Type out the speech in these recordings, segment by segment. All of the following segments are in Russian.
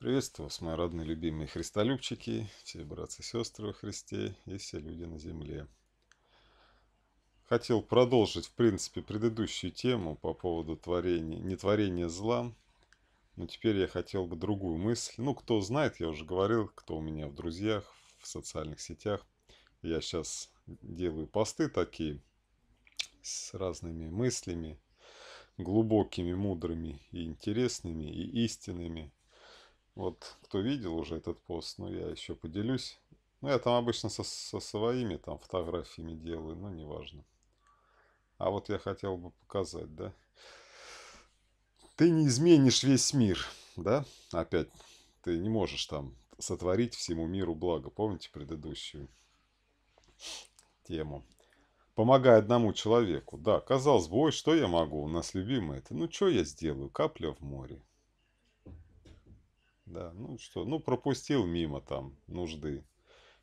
Приветствую вас, мои родные любимые христолюбчики, все братцы и сестры во Христе и все люди на земле. Хотел продолжить, в принципе, предыдущую тему по поводу творения, нетворения зла. Но теперь я хотел бы другую мысль. Ну, кто знает, я уже говорил, кто у меня в друзьях, в социальных сетях. Я сейчас делаю посты такие с разными мыслями, глубокими, мудрыми и интересными, и истинными – вот кто видел уже этот пост, ну я еще поделюсь. Ну я там обычно со, со своими там фотографиями делаю, но ну, неважно. А вот я хотел бы показать, да. Ты не изменишь весь мир, да? Опять, ты не можешь там сотворить всему миру благо. Помните предыдущую тему? Помогай одному человеку. Да, казалось бы, ой, что я могу, у нас любимое это. Ну, что я сделаю? Капля в море. Да, ну что, ну пропустил мимо там нужды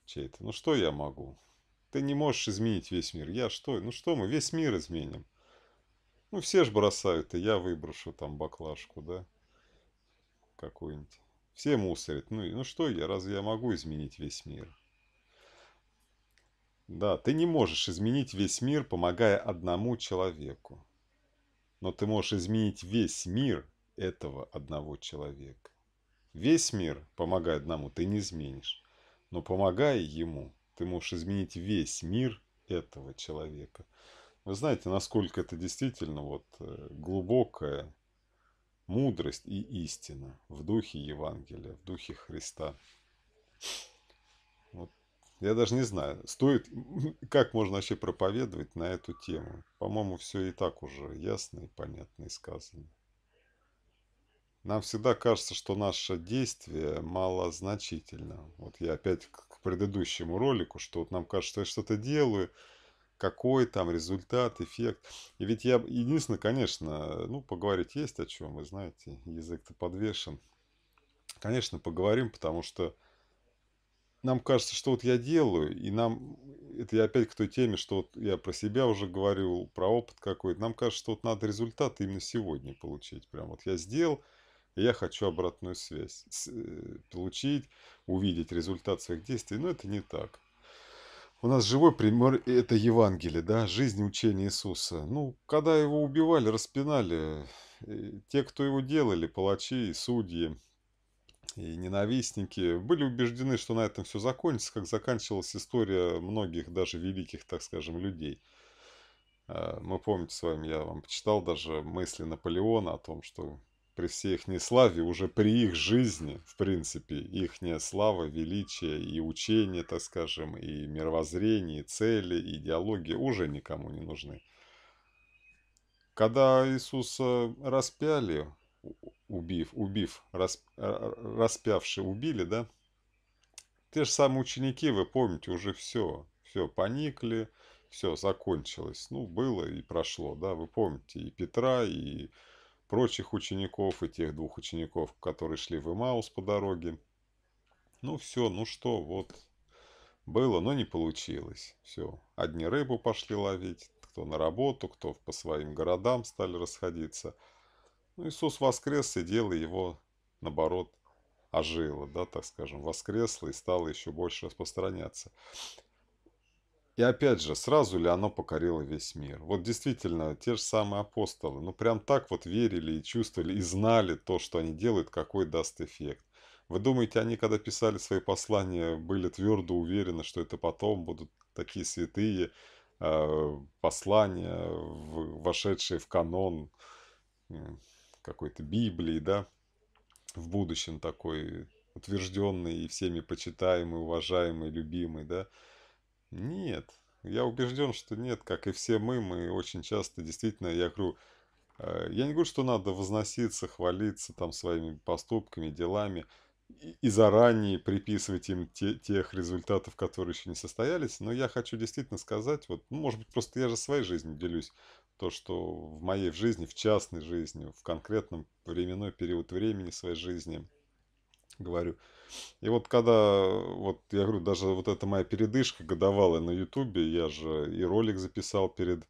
чей-то. Ну что я могу? Ты не можешь изменить весь мир. Я что? Ну что мы весь мир изменим? Ну все ж бросают, и я выброшу там баклажку, да? Какую-нибудь. Все мусорят. Ну, ну что я, разве я могу изменить весь мир? Да, ты не можешь изменить весь мир, помогая одному человеку. Но ты можешь изменить весь мир этого одного человека. Весь мир, помогая одному, ты не изменишь. Но помогая ему, ты можешь изменить весь мир этого человека. Вы знаете, насколько это действительно вот э, глубокая мудрость и истина в духе Евангелия, в духе Христа. Вот. Я даже не знаю, стоит, как можно вообще проповедовать на эту тему. По-моему, все и так уже ясно и понятно и сказано. Нам всегда кажется, что наше действие малозначительно. Вот я опять к предыдущему ролику, что вот нам кажется, что я что-то делаю, какой там результат, эффект. И ведь я, единственное, конечно, ну, поговорить есть о чем, вы знаете, язык-то подвешен. Конечно, поговорим, потому что нам кажется, что вот я делаю, и нам, это я опять к той теме, что вот я про себя уже говорил, про опыт какой-то, нам кажется, что вот надо результат именно сегодня получить. Прям вот я сделал, я хочу обратную связь э, получить, увидеть результат своих действий, но это не так. У нас живой пример – это Евангелие, да, жизнь учения Иисуса. Ну, когда его убивали, распинали, те, кто его делали, палачи, судьи и ненавистники, были убеждены, что на этом все закончится, как заканчивалась история многих даже великих, так скажем, людей. А, мы помните с вами, я вам почитал даже мысли Наполеона о том, что при всей их неславе, уже при их жизни, в принципе, их слава, величие и учение, так скажем, и мировоззрение, и цели, и идеологии уже никому не нужны. Когда Иисуса распяли, убив, убив, расп, э, распявши, убили, да, те же самые ученики, вы помните, уже все, все, поникли, все, закончилось. Ну, было и прошло, да, вы помните, и Петра, и прочих учеников и тех двух учеников, которые шли в Имаус по дороге. Ну все, ну что, вот было, но не получилось. Все, одни рыбу пошли ловить, кто на работу, кто по своим городам стали расходиться. Ну, Иисус воскрес, и дело его, наоборот, ожило, да, так скажем, воскресло и стало еще больше распространяться. И опять же, сразу ли оно покорило весь мир? Вот действительно, те же самые апостолы, ну прям так вот верили и чувствовали, и знали то, что они делают, какой даст эффект. Вы думаете, они, когда писали свои послания, были твердо уверены, что это потом будут такие святые э, послания, вошедшие в канон какой-то Библии, да, в будущем такой утвержденный и всеми почитаемый, уважаемый, любимый, да, нет, я убежден, что нет, как и все мы, мы очень часто действительно, я говорю, э, я не говорю, что надо возноситься, хвалиться там своими поступками, делами и, заранее приписывать им те, тех результатов, которые еще не состоялись, но я хочу действительно сказать, вот, ну, может быть, просто я же своей жизнью делюсь, то, что в моей жизни, в частной жизни, в конкретном временной период времени своей жизни говорю. И вот когда, вот я говорю, даже вот эта моя передышка годовалая на ютубе, я же и ролик записал перед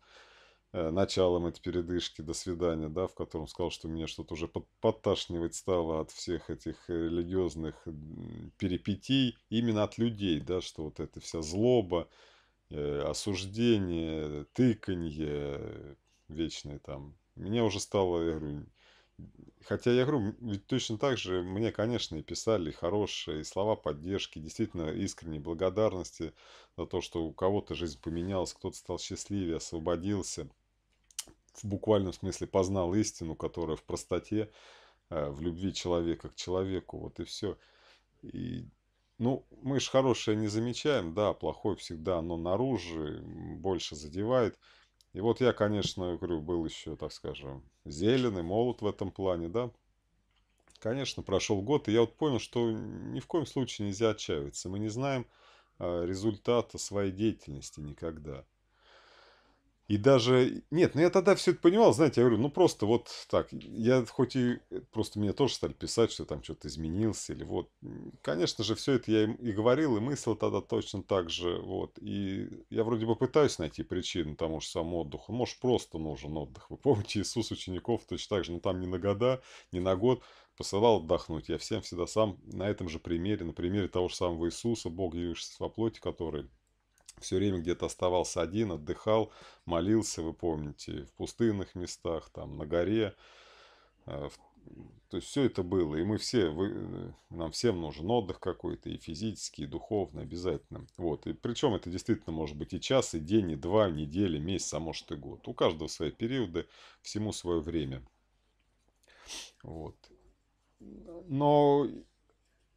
э, началом этой передышки «До свидания», да, в котором сказал, что меня что-то уже под, подташнивать стало от всех этих э, религиозных перипетий, именно от людей, да, что вот эта вся злоба, э, осуждение, тыканье э, вечное там. Меня уже стало, я говорю, Хотя я говорю, ведь точно так же мне, конечно, и писали хорошие слова поддержки, действительно искренней благодарности за то, что у кого-то жизнь поменялась, кто-то стал счастливее, освободился, в буквальном смысле познал истину, которая в простоте, э, в любви человека к человеку, вот и все. И, ну, мы же хорошее не замечаем, да, плохое всегда но наружу, больше задевает – и вот я, конечно, говорю, был еще, так скажем, зеленый, молод в этом плане, да. Конечно, прошел год, и я вот понял, что ни в коем случае нельзя отчаиваться. Мы не знаем а, результата своей деятельности никогда. И даже... Нет, ну я тогда все это понимал, знаете, я говорю, ну просто вот так. Я хоть и... Э, просто меня тоже стали писать, что там что-то изменился или вот. Конечно же, все это я и говорил, и мыслил тогда точно так же. Вот. И я вроде бы пытаюсь найти причину тому же самому отдыху. Может, просто нужен отдых. Вы помните, Иисус учеников точно так же, ну там не на года, не на год посылал отдохнуть. Я всем всегда сам на этом же примере, на примере того же самого Иисуса, Бога явившегося во плоти, который все время где-то оставался один, отдыхал, молился, вы помните, в пустынных местах, там, на горе. Э, то есть все это было. И мы все, вы, э, нам всем нужен отдых какой-то, и физический, и духовный, обязательно. Вот. И причем это действительно может быть и час, и день, и два, недели, месяц, а может и год. У каждого свои периоды, всему свое время. Вот. Но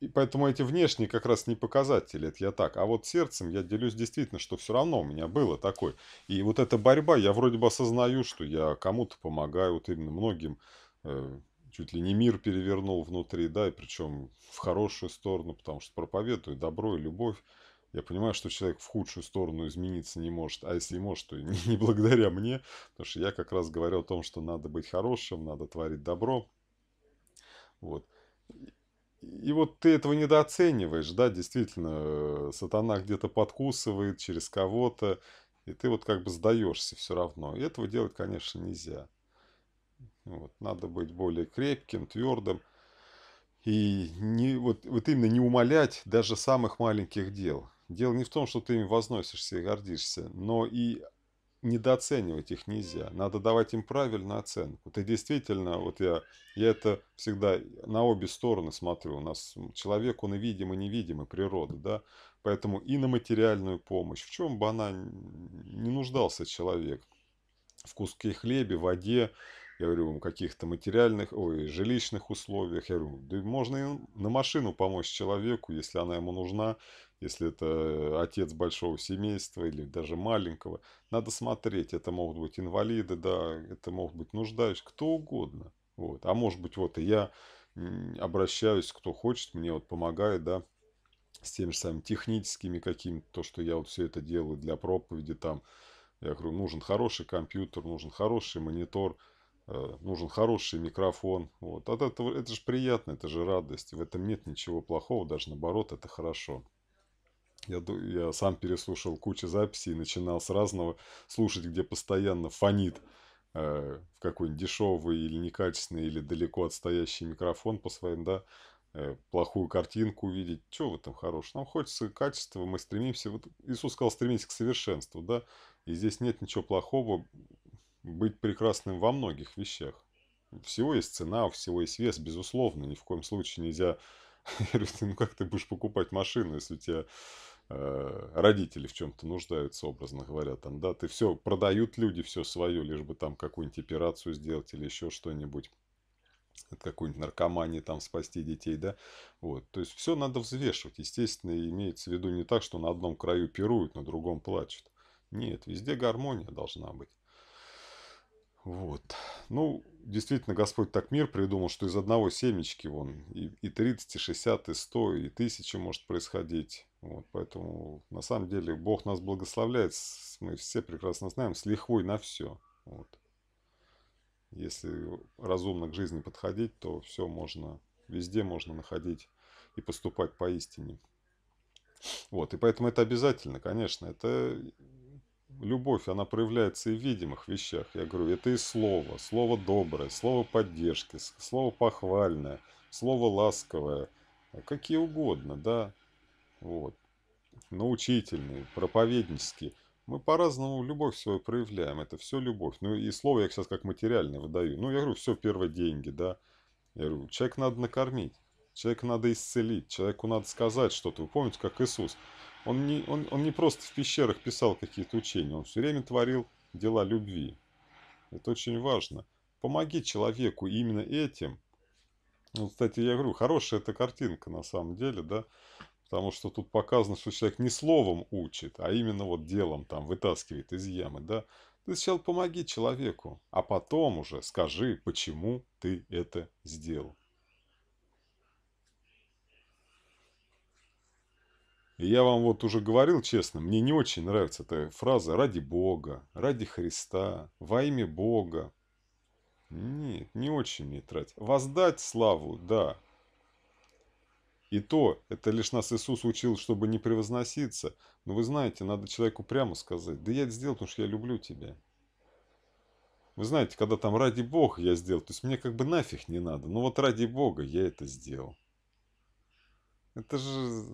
и поэтому эти внешние как раз не показатели, это я так. А вот сердцем я делюсь действительно, что все равно у меня было такое. И вот эта борьба, я вроде бы осознаю, что я кому-то помогаю, вот именно многим, э, чуть ли не мир перевернул внутри, да, и причем в хорошую сторону, потому что проповедую добро и любовь. Я понимаю, что человек в худшую сторону измениться не может, а если может, то не, не благодаря мне, потому что я как раз говорю о том, что надо быть хорошим, надо творить добро. Вот. И вот ты этого недооцениваешь, да, действительно, э, сатана где-то подкусывает через кого-то, и ты вот как бы сдаешься все равно. И этого делать, конечно, нельзя. Вот, надо быть более крепким, твердым. И не, вот, вот именно не умолять даже самых маленьких дел. Дело не в том, что ты им возносишься и гордишься, но и недооценивать их нельзя. Надо давать им правильную оценку. Ты действительно, вот я, я это всегда на обе стороны смотрю. У нас человек, он и видим, и невидим, и природа, да. Поэтому и на материальную помощь, в чем бы она не нуждался человек. В куске хлебе, в воде, я говорю, в каких-то материальных, ой, жилищных условиях. Я говорю, да можно и на машину помочь человеку, если она ему нужна, если это отец большого семейства или даже маленького. Надо смотреть, это могут быть инвалиды, да, это могут быть нуждающие, кто угодно. Вот. А может быть, вот и я обращаюсь, кто хочет, мне вот помогает, да, с теми же самыми техническими какими-то, то, что я вот все это делаю для проповеди, там, я говорю, нужен хороший компьютер, нужен хороший монитор, э, нужен хороший микрофон. Вот. От этого это же приятно, это же радость. В этом нет ничего плохого, даже наоборот, это хорошо. Я, я сам переслушал кучу записей и начинал с разного слушать, где постоянно фонит э, в какой-нибудь дешевый или некачественный, или далеко отстоящий микрофон по своим, да, э, плохую картинку увидеть. Чего в этом хорошего? Нам хочется качества, мы стремимся. Вот Иисус сказал, стремитесь к совершенству, да, и здесь нет ничего плохого быть прекрасным во многих вещах. Всего есть цена, у всего есть вес, безусловно, ни в коем случае нельзя я говорю, ну как ты будешь покупать машину, если у тебя э, родители в чем-то нуждаются, образно говоря, там, да, ты все, продают люди все свое, лишь бы там какую-нибудь операцию сделать или еще что-нибудь от какой-нибудь наркомании там спасти детей, да, вот, то есть все надо взвешивать, естественно, имеется в виду не так, что на одном краю пируют, на другом плачут, нет, везде гармония должна быть. Вот. Ну, действительно, Господь так мир придумал, что из одного семечки вон и, и 30, и 60, и 100, и 1000 может происходить. Вот, поэтому, на самом деле, Бог нас благословляет, мы все прекрасно знаем, с лихвой на все. Вот. Если разумно к жизни подходить, то все можно, везде можно находить и поступать поистине. Вот, и поэтому это обязательно, конечно. Это любовь, она проявляется и в видимых вещах. Я говорю, это и слово, слово доброе, слово поддержки, слово похвальное, слово ласковое, какие угодно, да, вот, научительные, проповеднические. Мы по-разному любовь свою проявляем, это все любовь. Ну и слово я сейчас как материальное выдаю. Ну я говорю, все первое деньги, да. Я говорю, человек надо накормить. Человеку надо исцелить, человеку надо сказать что-то. Вы помните, как Иисус? Он не, он, он не просто в пещерах писал какие-то учения, он все время творил дела любви. Это очень важно. Помоги человеку именно этим. Ну, кстати, я говорю, хорошая эта картинка на самом деле, да, потому что тут показано, что человек не словом учит, а именно вот делом там вытаскивает из ямы, да. Ты сначала помоги человеку, а потом уже скажи, почему ты это сделал. Я вам вот уже говорил честно, мне не очень нравится эта фраза «ради Бога», «ради Христа», «во имя Бога». Нет, не очень мне тратить. Воздать славу, да. И то, это лишь нас Иисус учил, чтобы не превозноситься. Но вы знаете, надо человеку прямо сказать, да я это сделал, потому что я люблю тебя. Вы знаете, когда там ради Бога я сделал, то есть мне как бы нафиг не надо, но вот ради Бога я это сделал. Это же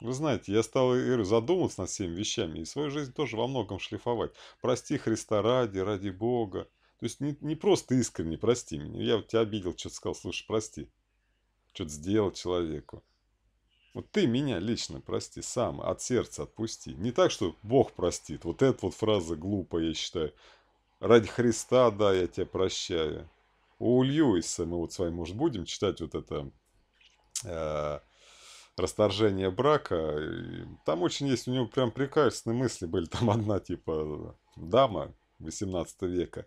вы знаете, я стал и задуматься над всеми вещами, и свою жизнь тоже во многом шлифовать. Прости Христа ради, ради Бога. То есть не, не просто искренне прости меня. Я вот тебя обидел, что-то сказал, слушай, прости. Что-то сделал человеку. Вот ты меня лично прости, сам, от сердца отпусти. Не так, что Бог простит. Вот эта вот фраза глупая, я считаю. Ради Христа, да, я тебя прощаю. У Льюиса мы вот с вами, может, будем читать вот это... Э, расторжение брака. И там очень есть, у него прям прекрасные мысли были. Там одна, типа, дама 18 века.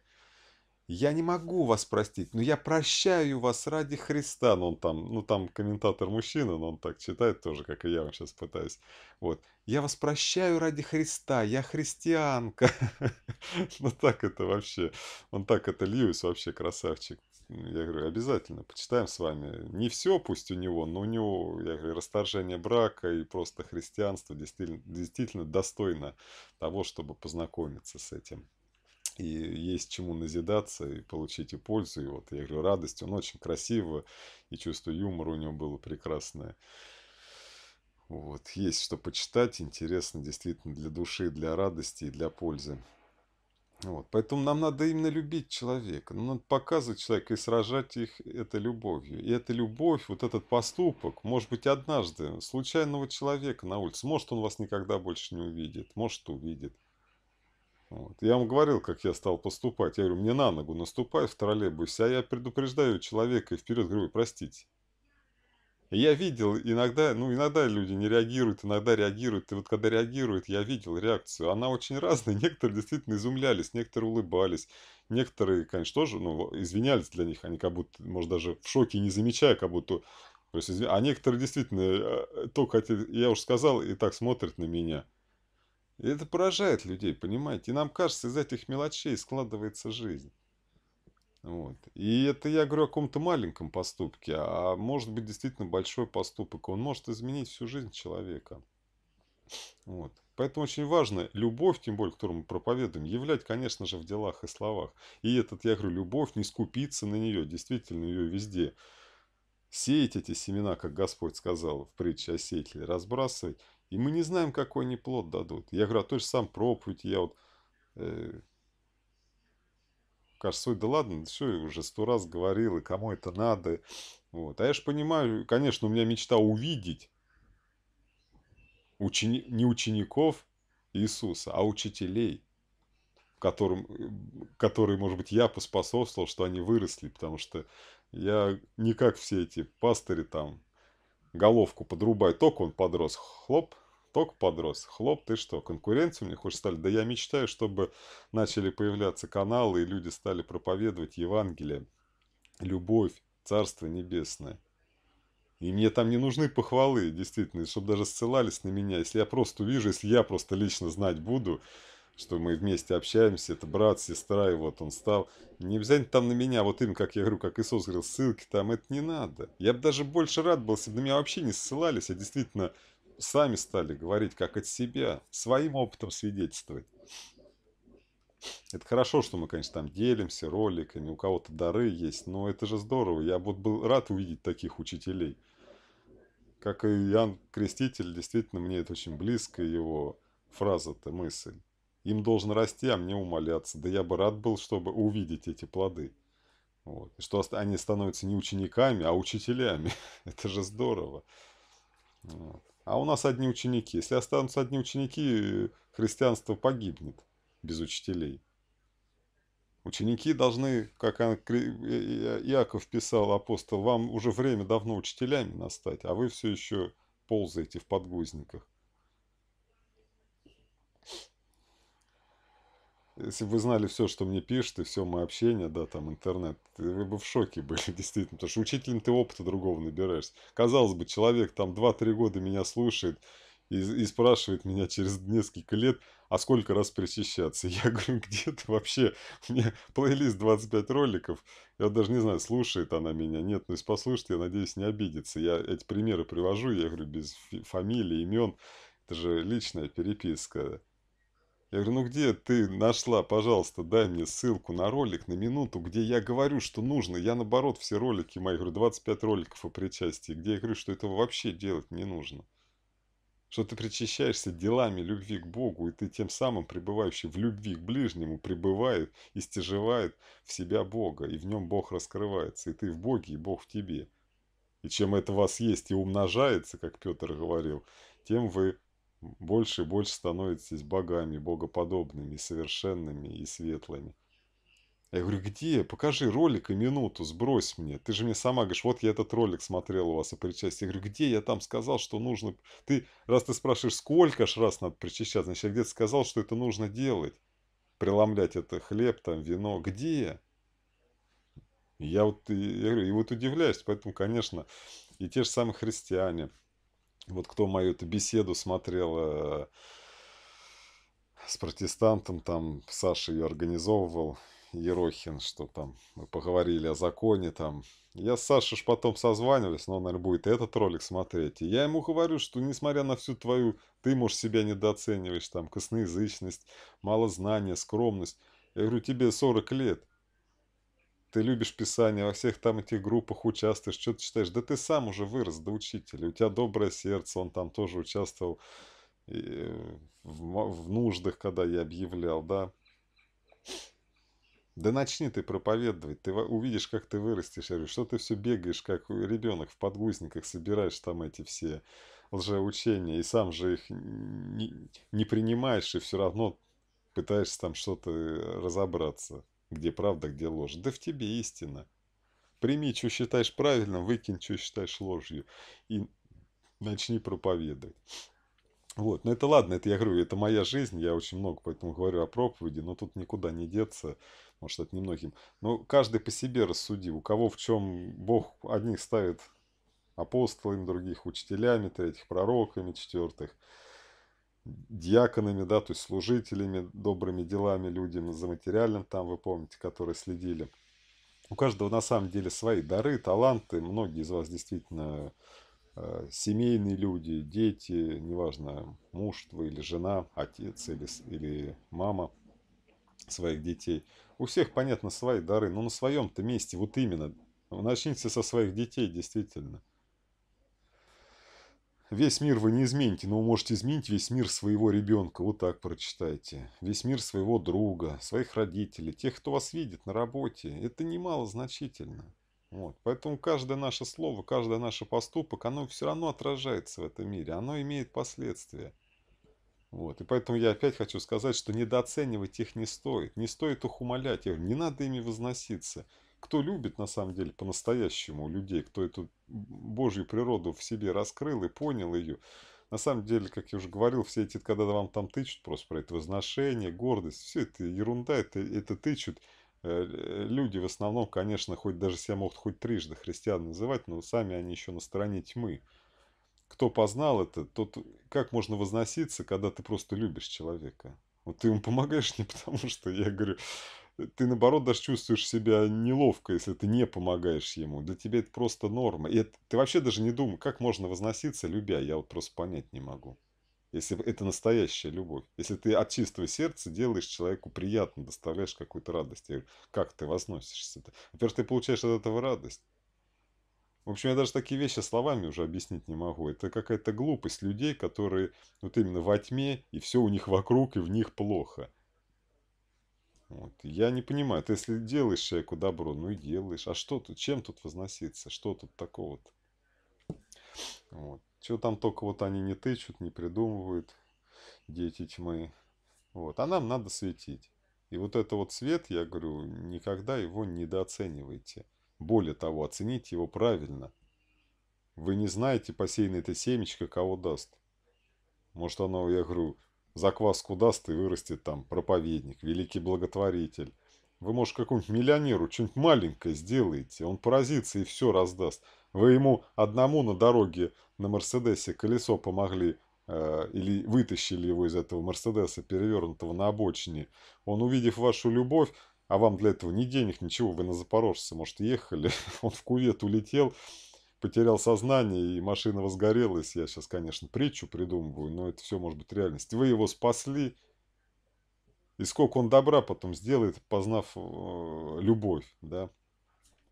Я не могу вас простить, но я прощаю вас ради Христа. Но он там, ну там комментатор мужчина, но он так читает тоже, как и я вам сейчас пытаюсь. Вот. Я вас прощаю ради Христа, я христианка. Ну так это вообще, он так это Льюис вообще красавчик. Я говорю, обязательно, почитаем с вами. Не все пусть у него, но у него, я говорю, расторжение брака и просто христианство действительно, действительно достойно того, чтобы познакомиться с этим. И есть чему назидаться и получить и пользу. И вот, я говорю, радость. Он очень красиво, и чувство юмора у него было прекрасное. Вот, есть что почитать, интересно действительно для души, для радости и для пользы. Вот. Поэтому нам надо именно любить человека. Нам надо показывать человека и сражать их этой любовью. И эта любовь, вот этот поступок, может быть, однажды случайного человека на улице, может, он вас никогда больше не увидит, может, увидит. Вот. Я вам говорил, как я стал поступать. Я говорю, мне на ногу наступаю в троллейбусе, а я предупреждаю человека и вперед говорю, простите. Я видел иногда, ну иногда люди не реагируют, иногда реагируют. И вот когда реагируют, я видел реакцию. Она очень разная. Некоторые действительно изумлялись, некоторые улыбались. Некоторые, конечно, тоже ну, извинялись для них. Они как будто, может, даже в шоке не замечая, как будто... То есть, изв... а некоторые действительно э, то хотели, я уже сказал, и так смотрят на меня. И это поражает людей, понимаете? И нам кажется, из этих мелочей складывается жизнь. Вот. И это я говорю о каком-то маленьком поступке, а может быть действительно большой поступок. Он может изменить всю жизнь человека. Вот. Поэтому очень важно любовь, тем более, которую мы проповедуем, являть, конечно же, в делах и словах. И этот, я говорю, любовь, не скупиться на нее, действительно ее везде. Сеять эти семена, как Господь сказал в притче о сеятеле, разбрасывать. И мы не знаем, какой они плод дадут. Я говорю, а то же сам проповедь, я вот э, кажется, ой, да ладно, ну все, я уже сто раз говорил, и кому это надо. Вот. А я же понимаю, конечно, у меня мечта увидеть учени... не учеников Иисуса, а учителей, которым... Э, которые, может быть, я поспособствовал, что они выросли, потому что я не как все эти пастыри там, головку подрубай, только он подрос, хлоп, Ток подрос. Хлоп, ты что, конкуренцию мне хочешь стали? Да я мечтаю, чтобы начали появляться каналы, и люди стали проповедовать Евангелие, любовь, Царство Небесное. И мне там не нужны похвалы, действительно, чтобы даже ссылались на меня. Если я просто увижу, если я просто лично знать буду, что мы вместе общаемся, это брат, сестра, и вот он стал. Не обязательно там на меня, вот им, как я говорю, как Иисус говорил, ссылки там, это не надо. Я бы даже больше рад был, если бы на меня вообще не ссылались, а действительно сами стали говорить как от себя, своим опытом свидетельствовать. Это хорошо, что мы, конечно, там делимся роликами, у кого-то дары есть, но это же здорово. Я вот был рад увидеть таких учителей. Как и Иоанн Креститель, действительно, мне это очень близко, его фраза-то, мысль. Им должен расти, а мне умоляться. Да я бы рад был, чтобы увидеть эти плоды. Вот. что они становятся не учениками, а учителями. это же здорово. Вот. А у нас одни ученики. Если останутся одни ученики, христианство погибнет без учителей. Ученики должны, как Иаков писал, апостол, вам уже время давно учителями настать, а вы все еще ползаете в подгузниках. Если бы вы знали все, что мне пишет, и все мое общение, да, там интернет, вы бы в шоке были, действительно, потому что учителем ты опыта другого набираешься. Казалось бы, человек там 2-3 года меня слушает и, и спрашивает меня через несколько лет, а сколько раз причащаться? Я говорю, где ты вообще? У меня плейлист 25 роликов, я даже не знаю, слушает она меня, нет, ну если послушает, я надеюсь, не обидится. Я эти примеры привожу, я говорю, без фамилии, имен, это же личная переписка. Я говорю, ну где ты нашла, пожалуйста, дай мне ссылку на ролик на минуту, где я говорю, что нужно. Я наоборот все ролики мои, говорю, 25 роликов о причастии, где я говорю, что этого вообще делать не нужно. Что ты причащаешься делами любви к Богу, и ты тем самым, пребывающий в любви к ближнему, пребывает и стяжевает в себя Бога, и в нем Бог раскрывается, и ты в Боге, и Бог в тебе. И чем это у вас есть и умножается, как Петр говорил, тем вы больше и больше становитесь богами, богоподобными, совершенными и светлыми. Я говорю, где? Покажи ролик и минуту, сбрось мне. Ты же мне сама говоришь, вот я этот ролик смотрел у вас о причастии. Я говорю, где я там сказал, что нужно... Ты, раз ты спрашиваешь, сколько ж раз надо причащать, значит, я где-то сказал, что это нужно делать. Преломлять это хлеб, там, вино. Где? Я вот, я говорю, и вот удивляюсь, поэтому, конечно, и те же самые христиане – вот кто мою эту беседу смотрел э, с протестантом, там Саша ее организовывал, Ерохин, что там мы поговорили о законе там. Я с Сашей ж потом созванивались, но он, наверное, будет этот ролик смотреть. И я ему говорю, что несмотря на всю твою, ты, можешь себя недооцениваешь, там, косноязычность, малознание, скромность. Я говорю, тебе 40 лет ты любишь писание, во всех там этих группах участвуешь, что ты читаешь? Да ты сам уже вырос до учителя, у тебя доброе сердце, он там тоже участвовал э, в, в нуждах, когда я объявлял, да. Да начни ты проповедовать, ты увидишь, как ты вырастешь. Я говорю, что ты все бегаешь, как ребенок в подгузниках, собираешь там эти все лжеучения, и сам же их не, не принимаешь, и все равно пытаешься там что-то э, разобраться. Где правда, где ложь. Да в тебе истина. Прими, что считаешь правильным, выкинь, что считаешь ложью. И начни проповедовать. Вот, но ну это ладно, это я говорю, это моя жизнь, я очень много поэтому говорю о проповеди, но тут никуда не деться, может, это немногим. Но каждый по себе рассуди, у кого в чем Бог одних ставит апостолами, других учителями, третьих пророками, четвертых – диаконами, да, то есть служителями, добрыми делами, людям за материальным там, вы помните, которые следили. У каждого на самом деле свои дары, таланты. Многие из вас действительно э, семейные люди, дети, неважно, муж твой или жена, отец или, или мама своих детей. У всех, понятно, свои дары, но на своем-то месте, вот именно. Начните со своих детей, действительно. Весь мир вы не измените, но вы можете изменить весь мир своего ребенка. Вот так прочитайте. Весь мир своего друга, своих родителей, тех, кто вас видит на работе. Это немало значительно. Вот. Поэтому каждое наше слово, каждое наше поступок, оно все равно отражается в этом мире, оно имеет последствия. Вот. И поэтому я опять хочу сказать, что недооценивать их не стоит. Не стоит их умолять. Не надо ими возноситься кто любит на самом деле по-настоящему людей, кто эту Божью природу в себе раскрыл и понял ее, на самом деле, как я уже говорил, все эти, когда вам там тычут просто про это возношение, гордость, все это ерунда, это, это тычут. Э, э, люди в основном, конечно, хоть даже себя могут хоть трижды христиан называть, но сами они еще на стороне тьмы. Кто познал это, тот как можно возноситься, когда ты просто любишь человека? Вот ты ему помогаешь не потому, что я говорю, ты наоборот даже чувствуешь себя неловко, если ты не помогаешь ему. Для тебя это просто норма. И это, ты вообще даже не думай, как можно возноситься, любя. Я вот просто понять не могу. Если это настоящая любовь. Если ты от чистого сердца делаешь человеку приятно, доставляешь какую-то радость. И как ты возносишься? Во-первых, ты получаешь от этого радость. В общем, я даже такие вещи словами уже объяснить не могу. Это какая-то глупость людей, которые вот именно во тьме, и все у них вокруг, и в них плохо. Вот. Я не понимаю, ты если делаешь человеку добро, ну и делаешь. А что тут, чем тут возноситься? Что тут такого-то? Вот. Чего там только вот они не тычут, не придумывают, дети тьмы. Вот. А нам надо светить. И вот это вот свет, я говорю, никогда его недооценивайте. Более того, оцените его правильно. Вы не знаете, посеянное это семечко кого даст. Может, оно, я говорю, Закваску, Заквас кудастый вырастет там проповедник, великий благотворитель. Вы, может, какому-нибудь миллионеру что-нибудь маленькое сделаете, он поразится и все раздаст. Вы ему одному на дороге на Мерседесе колесо помогли э, или вытащили его из этого Мерседеса, перевернутого на обочине. Он, увидев вашу любовь, а вам для этого ни денег, ничего, вы на Запорожце, может, ехали, он в кувет улетел, потерял сознание, и машина возгорелась. Я сейчас, конечно, притчу придумываю, но это все может быть реальность. Вы его спасли, и сколько он добра потом сделает, познав э, любовь, да.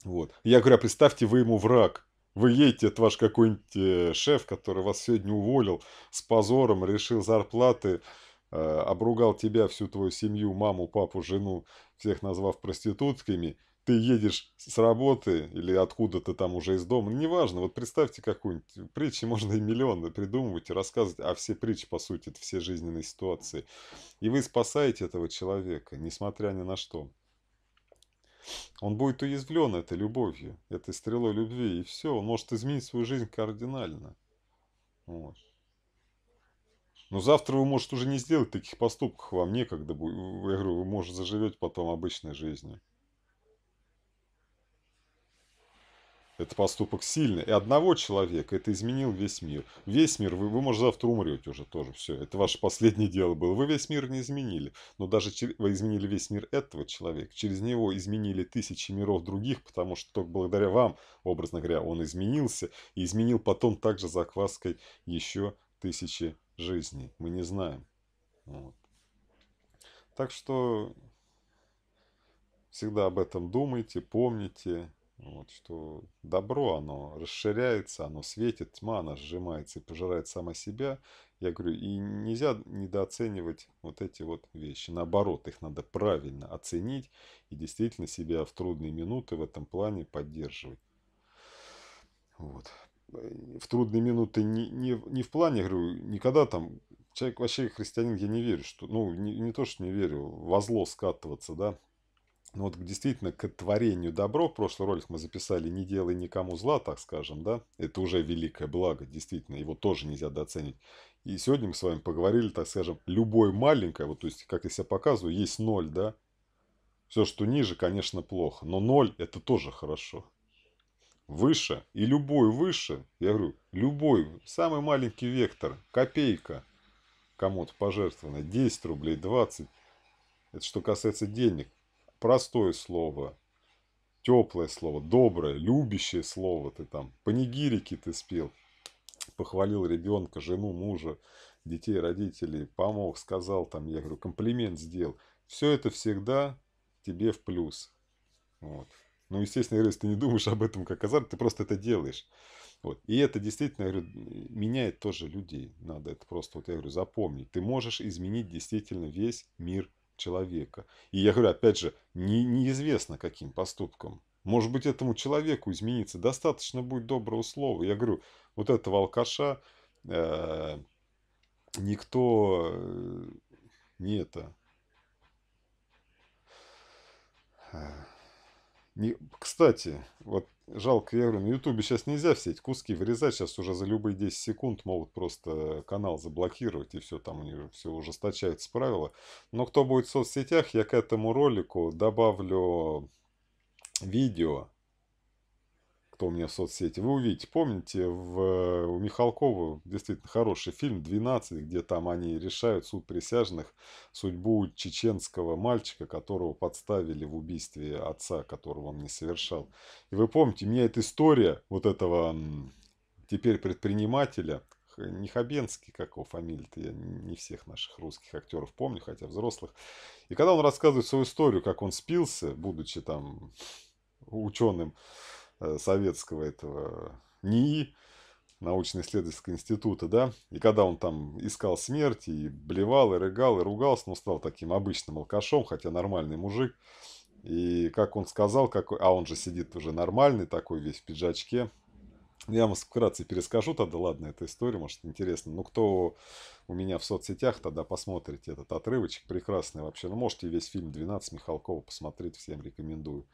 Вот. Я говорю, а представьте, вы ему враг. Вы едете, это ваш какой-нибудь э, шеф, который вас сегодня уволил с позором, решил зарплаты, э, обругал тебя, всю твою семью, маму, папу, жену, всех назвав проститутками – ты едешь с работы или откуда то там уже из дома, неважно, вот представьте какую-нибудь, притчи можно и миллион придумывать и рассказывать, а все притчи, по сути, это все жизненные ситуации. И вы спасаете этого человека, несмотря ни на что. Он будет уязвлен этой любовью, этой стрелой любви, и все, он может изменить свою жизнь кардинально. Вот. Но завтра вы, может, уже не сделать таких поступков, вам некогда будет. Я говорю, вы, может, заживете потом обычной жизнью. Это поступок сильный. И одного человека это изменил весь мир. Весь мир, вы, вы может, завтра умрете уже тоже. Все, это ваше последнее дело было. Вы весь мир не изменили. Но даже через, вы изменили весь мир этого человека. Через него изменили тысячи миров других, потому что только благодаря вам, образно говоря, он изменился. И изменил потом также закваской еще тысячи жизней. Мы не знаем. Вот. Так что всегда об этом думайте, помните. Вот, что добро, оно расширяется, оно светит, тьма, она сжимается и пожирает сама себя. Я говорю, и нельзя недооценивать вот эти вот вещи. Наоборот, их надо правильно оценить и действительно себя в трудные минуты в этом плане поддерживать. Вот. Э, в трудные минуты не, не, не в плане, говорю, никогда там человек вообще христианин, я не верю, что, ну, не, не то, что не верю, во зло скатываться, да, ну вот действительно к творению добро, в прошлый ролик мы записали «Не делай никому зла», так скажем, да, это уже великое благо, действительно, его тоже нельзя дооценить. И сегодня мы с вами поговорили, так скажем, любое маленькое, вот то есть, как я себя показываю, есть ноль, да, все, что ниже, конечно, плохо, но ноль – это тоже хорошо. Выше, и любой выше, я говорю, любой, самый маленький вектор, копейка кому-то пожертвована, 10 рублей, 20, это что касается денег – простое слово, теплое слово, доброе, любящее слово. Ты там панигирики ты спел, похвалил ребенка, жену, мужа, детей, родителей, помог, сказал там, я говорю, комплимент сделал. Все это всегда тебе в плюс. Вот. Ну, естественно, я говорю, если ты не думаешь об этом как азарт, ты просто это делаешь. Вот. И это действительно, я говорю, меняет тоже людей. Надо это просто, вот я говорю, запомнить. Ты можешь изменить действительно весь мир человека. И я говорю, опять же, не, неизвестно каким поступком. Может быть, этому человеку измениться достаточно будет доброго слова. Я говорю, вот этого алкаша э, никто э, не это... Э, не кстати, вот жалко, я говорю, на Ютубе сейчас нельзя все эти куски вырезать, сейчас уже за любые 10 секунд могут просто канал заблокировать, и все, там у них все ужесточается правила. Но кто будет в соцсетях, я к этому ролику добавлю видео, кто у меня в соцсети. Вы увидите, помните, в, э, у Михалкова действительно хороший фильм «12», где там они решают суд присяжных судьбу чеченского мальчика, которого подставили в убийстве отца, которого он не совершал. И вы помните, меня эта история вот этого теперь предпринимателя, не Хабенский, как его фамилия-то, я не всех наших русских актеров помню, хотя взрослых. И когда он рассказывает свою историю, как он спился, будучи там ученым, Э, советского этого НИИ, научно-исследовательского института, да, и когда он там искал смерти и блевал, и рыгал, и ругался, но стал таким обычным алкашом, хотя нормальный мужик, и как он сказал, какой, а он же сидит уже нормальный такой, весь в пиджачке, я вам вкратце перескажу тогда, ладно, эту историю, может, интересно. Ну, кто у меня в соцсетях, тогда посмотрите этот отрывочек, прекрасный вообще. Ну, можете весь фильм «12» Михалкова посмотреть, всем рекомендую.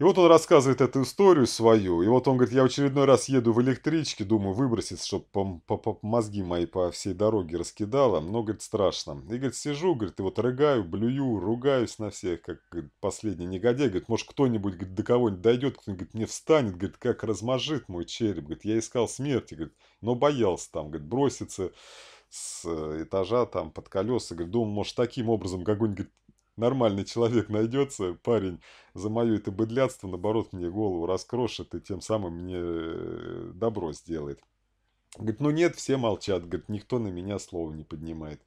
И вот он рассказывает эту историю свою. И вот он говорит, я в очередной раз еду в электричке, думаю, выбросить, чтобы по, по, по мозги мои по всей дороге раскидало. Но, говорит, страшно. И, говорит, сижу, говорит, и вот рыгаю, блюю, ругаюсь на всех, как говорит, последний негодяй. Говорит, может, кто-нибудь до кого-нибудь дойдет, кто-нибудь говорит, мне встанет, говорит, как размажит мой череп. Говорит, я искал смерти, говорит, но боялся там, говорит, броситься с э, этажа там под колеса. Говорит, думал, может, таким образом какой-нибудь нормальный человек найдется, парень, за мое это быдлятство, наоборот, мне голову раскрошит и тем самым мне э, добро сделает. Говорит, ну нет, все молчат, говорит, никто на меня слова не поднимает.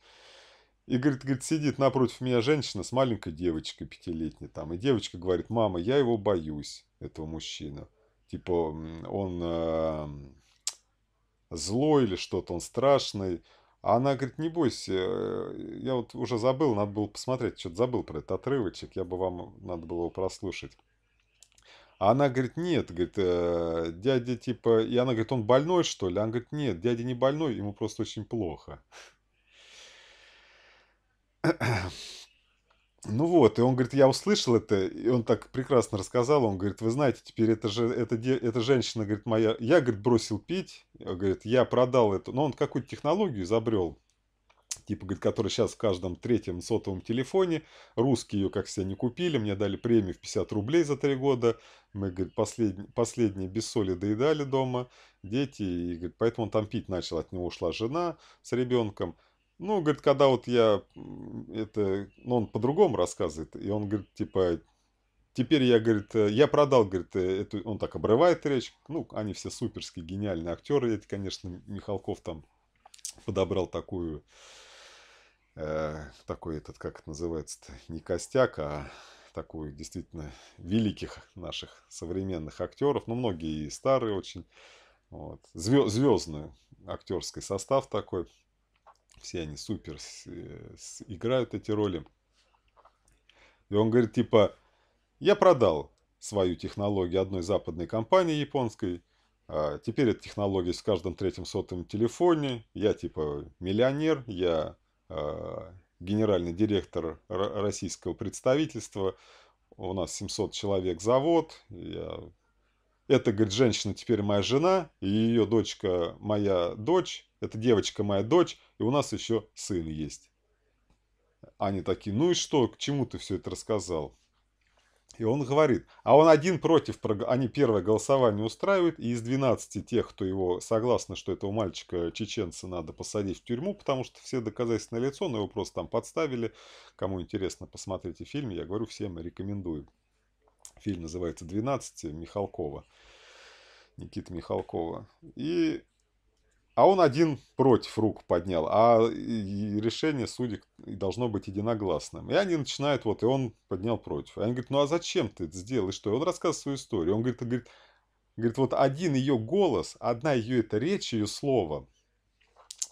И говорит, говорит, сидит напротив меня женщина с маленькой девочкой пятилетней там. И девочка говорит, мама, я его боюсь, этого мужчину. Типа, он э, злой или что-то, он страшный. А она говорит, не бойся, э, я вот уже забыл, надо было посмотреть, что-то забыл про этот отрывочек, я бы вам, надо было его прослушать. А она говорит, нет, говорит, э, дядя типа, и она говорит, он больной что ли? Она говорит, нет, дядя не больной, ему просто очень плохо. Ну вот, и он говорит, я услышал это, и он так прекрасно рассказал, он говорит, вы знаете, теперь это же, это, эта женщина, говорит, моя, я, говорит, бросил пить, а, говорит, я продал эту, но он какую-то технологию изобрел, типа, говорит, которая сейчас в каждом третьем сотовом телефоне. Русские ее, как все, не купили. Мне дали премию в 50 рублей за три года. Мы, говорит, последний последние без соли доедали дома, дети. И, говорит, поэтому он там пить начал. От него ушла жена с ребенком. Ну, говорит, когда вот я это, ну, он по-другому рассказывает, и он говорит, типа, теперь я, говорит, э, я продал, говорит, э, эту, он так обрывает речь, ну, они все суперские, гениальные актеры, это, конечно, Михалков там подобрал такую, э, такой этот, как это называется-то, не костяк, а такую действительно великих наших современных актеров, ну, многие и старые очень, вот, звезд, звездную актерский состав такой, все они супер с, э, с, играют эти роли. И он говорит, типа, я продал свою технологию одной западной компании японской, а теперь эта технология в каждом третьем сотом телефоне, я типа миллионер, я э, генеральный директор российского представительства, у нас 700 человек завод, я... это, говорит, женщина теперь моя жена, и ее дочка моя дочь, это девочка моя дочь, и у нас еще сын есть. Они такие, ну и что, к чему ты все это рассказал? И он говорит, а он один против, они первое голосование устраивают, и из 12 тех, кто его согласны, что этого мальчика чеченца надо посадить в тюрьму, потому что все доказательства на лицо, но его просто там подставили. Кому интересно, посмотрите фильм, я говорю, всем рекомендую. Фильм называется «12» Михалкова, Никита Михалкова. И а он один против рук поднял, а решение судей должно быть единогласным. И они начинают, вот, и он поднял против. И они говорят, ну а зачем ты это сделал, и что? И он рассказывает свою историю. Он говорит, он говорит, говорит, вот один ее голос, одна ее это речь, ее слово,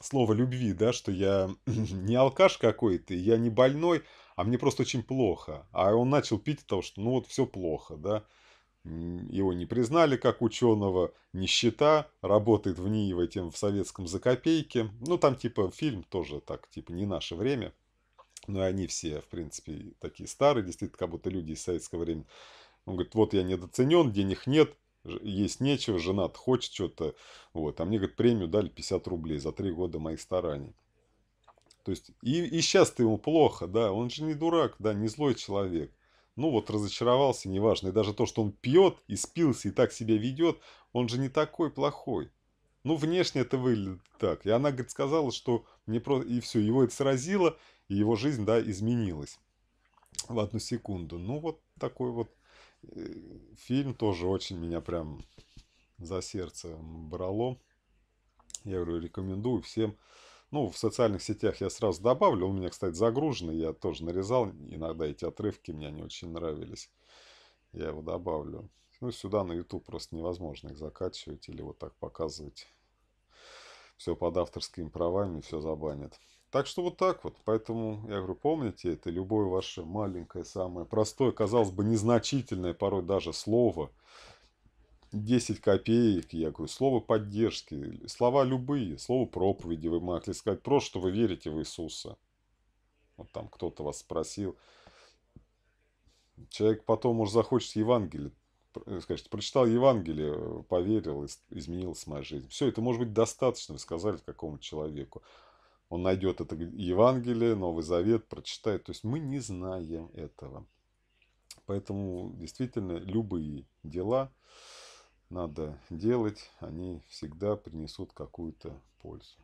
слово любви, да, что я не алкаш какой-то, я не больной, а мне просто очень плохо. А он начал пить от того, что ну вот все плохо, да. Его не признали как ученого, нищета, работает в НИИ этим в советском за копейки. Ну, там типа фильм тоже так, типа не наше время. Но они все, в принципе, такие старые, действительно, как будто люди из советского времени. Он говорит, вот я недооценен, денег нет, есть нечего, женат хочет что-то. Вот. А мне, говорит, премию дали 50 рублей за три года моих стараний. То есть и, и сейчас-то ему плохо, да, он же не дурак, да, не злой человек ну вот разочаровался, неважно. И даже то, что он пьет, и спился, и так себя ведет, он же не такой плохой. Ну, внешне это выглядит так. И она, говорит, сказала, что мне просто... И все, его это сразило, и его жизнь, да, изменилась в одну секунду. Ну, вот такой вот э, фильм тоже очень меня прям за сердце брало. Я говорю, рекомендую всем ну, в социальных сетях я сразу добавлю. У меня, кстати, загруженный. Я тоже нарезал. Иногда эти отрывки мне не очень нравились. Я его добавлю. Ну, сюда на YouTube просто невозможно их закачивать или вот так показывать. Все под авторскими правами, все забанят. Так что вот так вот. Поэтому, я говорю, помните, это любое ваше маленькое, самое простое, казалось бы, незначительное порой даже слово – 10 копеек, я говорю, слова поддержки, слова любые, слово проповеди вы могли сказать, просто что вы верите в Иисуса. Вот там кто-то вас спросил. Человек потом, может, захочет Евангелие, э, скажет, прочитал Евангелие, поверил, изменилась моя жизнь. Все, это может быть достаточно, вы сказали какому-то человеку. Он найдет это Евангелие, Новый Завет, прочитает. То есть мы не знаем этого. Поэтому действительно любые дела надо делать, они всегда принесут какую-то пользу.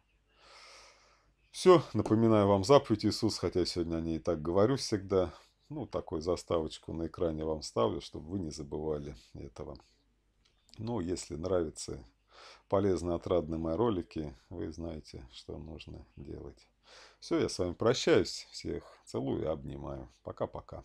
Все, напоминаю вам заповедь Иисус, хотя сегодня о ней и так говорю всегда. Ну, такую заставочку на экране вам ставлю, чтобы вы не забывали этого. Ну, если нравятся полезные, отрадные мои ролики, вы знаете, что нужно делать. Все, я с вами прощаюсь, всех целую и обнимаю. Пока-пока.